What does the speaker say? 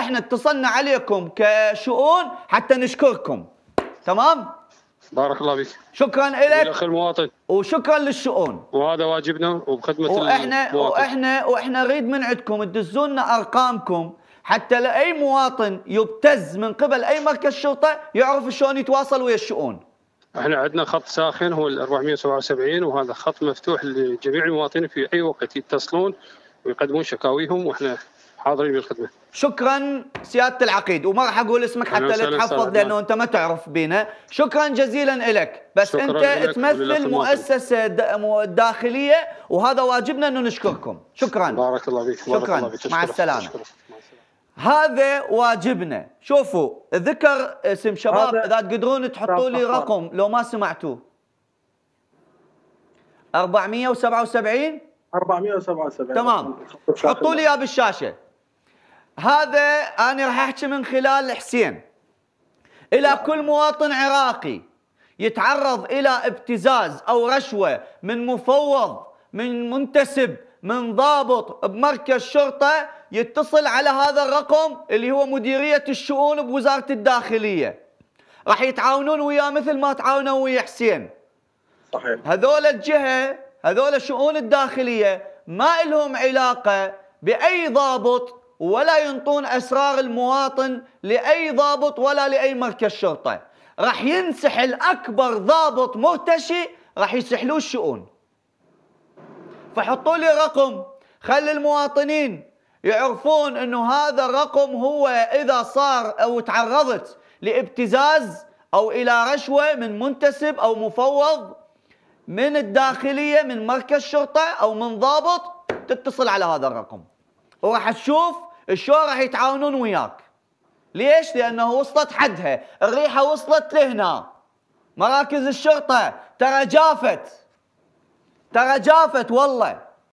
احنا اتصلنا عليكم كشؤون حتى نشكركم تمام بارك الله فيك شكرا لك اخي المواطن وشكرا للشؤون وهذا واجبنا وبخدمه واحنا المواطن. واحنا واحنا نريد من عندكم تدزونا ارقامكم حتى لاي مواطن يبتز من قبل اي مركز شرطه يعرف شلون يتواصل ويا الشؤون احنا عندنا خط ساخن هو ال 477 وهذا خط مفتوح لجميع المواطنين في اي وقت يتصلون ويقدمون شكاويهم واحنا حاضرين بالخدمه شكرا سياده العقيد وما راح اقول اسمك حتى لا تحفظ لانه انت ما تعرف بينا شكرا جزيلا لك بس انت تمثل مؤسسه داخليه وهذا واجبنا انه نشكركم شكرا بارك الله فيك شكرا الله مع السلامه هذا واجبنا شوفوا ذكر اسم شباب اذا تقدرون تحطوا لي رقم لو ما سمعتوه 477 477 تمام حطوا لي اياه بالشاشه هذا أنا راح أحكي من خلال حسين إلى كل مواطن عراقي يتعرض إلى ابتزاز أو رشوة من مفوض من منتسب من ضابط بمركز شرطة يتصل على هذا الرقم اللي هو مديرية الشؤون بوزارة الداخلية راح يتعاونون وياه مثل ما تعاونوا ويا حسين صحيح هذول الجهة هذول الشؤون الداخلية ما لهم علاقة بأي ضابط ولا ينطون أسرار المواطن لأي ضابط ولا لأي مركز شرطة راح ينسحل أكبر ضابط مرتشي راح يسحلوه الشؤون فحطوا لي رقم خلي المواطنين يعرفون انه هذا الرقم هو اذا صار او تعرضت لابتزاز او الى رشوه من منتسب او مفوض من الداخليه من مركز شرطه او من ضابط تتصل على هذا الرقم وراح تشوف الشوارع راح يتعاونون وياك ليش؟ لأنه وصلت حدها الريحة وصلت لهنا مراكز الشرطة ترى جافت ترى جافت والله